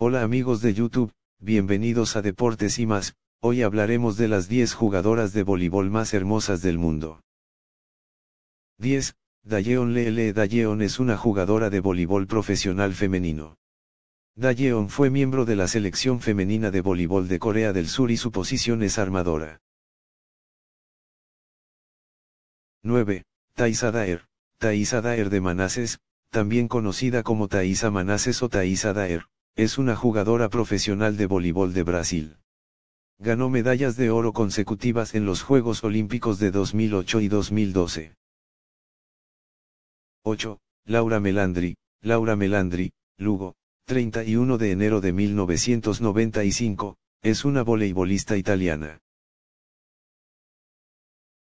Hola amigos de YouTube, bienvenidos a Deportes y más, hoy hablaremos de las 10 jugadoras de voleibol más hermosas del mundo. 10. Dayeon Lele Dayeon es una jugadora de voleibol profesional femenino. Dayeon fue miembro de la selección femenina de voleibol de Corea del Sur y su posición es armadora. 9. Taisa Daer. Taisa Daer de Manases, también conocida como Taisa Manases o Taisa Daer, es una jugadora profesional de voleibol de Brasil. Ganó medallas de oro consecutivas en los Juegos Olímpicos de 2008 y 2012. 8. Laura Melandri, Laura Melandri, Lugo, 31 de enero de 1995, es una voleibolista italiana.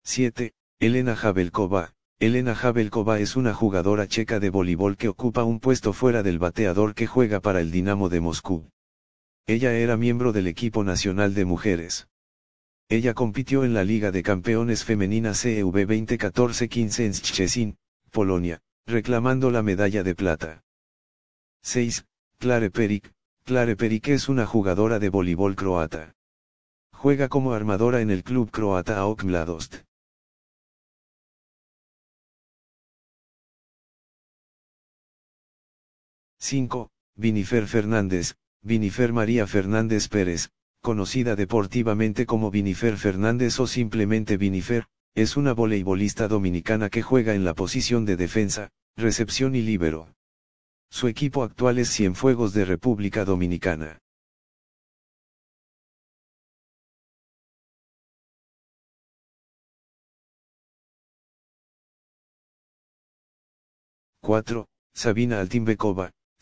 7. Elena Javelkova, Elena Havelkova es una jugadora checa de voleibol que ocupa un puesto fuera del bateador que juega para el Dinamo de Moscú. Ella era miembro del equipo nacional de mujeres. Ella compitió en la Liga de Campeones Femenina CEV 2014-15 en Szczecin, Polonia, reclamando la medalla de plata. 6. Clare Perik. Clare Perik es una jugadora de voleibol croata. Juega como armadora en el club croata Aok 5. Vinifer Fernández, Vinifer María Fernández Pérez, conocida deportivamente como Vinifer Fernández o simplemente Vinifer, es una voleibolista dominicana que juega en la posición de defensa, recepción y líbero. Su equipo actual es Cienfuegos de República Dominicana. ¡4! Sabina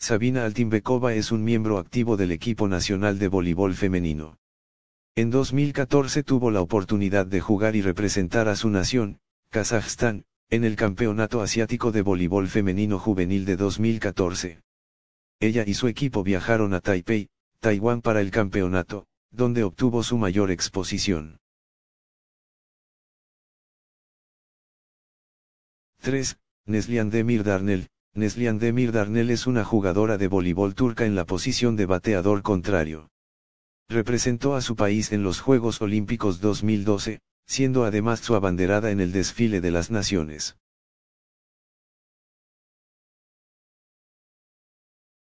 Sabina Altimbekova es un miembro activo del equipo nacional de voleibol femenino. En 2014 tuvo la oportunidad de jugar y representar a su nación, Kazajstán, en el Campeonato Asiático de Voleibol Femenino Juvenil de 2014. Ella y su equipo viajaron a Taipei, Taiwán para el campeonato, donde obtuvo su mayor exposición. 3. Neslian Demir Darnell, Neslihan Demir Darnel es una jugadora de voleibol turca en la posición de bateador contrario. Representó a su país en los Juegos Olímpicos 2012, siendo además su abanderada en el desfile de las naciones.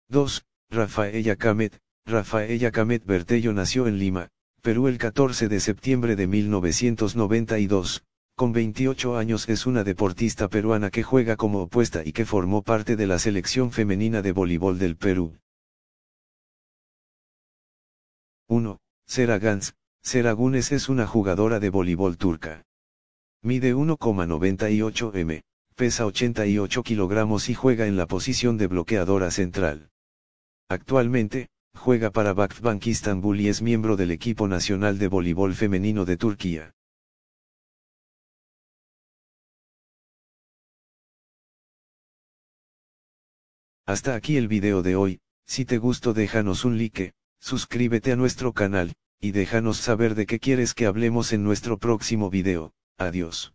2. Rafaella Kamet, Rafaella Kamet Bertello nació en Lima, Perú el 14 de septiembre de 1992, con 28 años es una deportista peruana que juega como opuesta y que formó parte de la selección femenina de voleibol del Perú. 1. Sera Gans, es una jugadora de voleibol turca. Mide 1,98 m, pesa 88 kilogramos y juega en la posición de bloqueadora central. Actualmente, juega para Vakfbank Istanbul y es miembro del equipo nacional de voleibol femenino de Turquía. Hasta aquí el video de hoy, si te gustó déjanos un like, suscríbete a nuestro canal, y déjanos saber de qué quieres que hablemos en nuestro próximo video, adiós.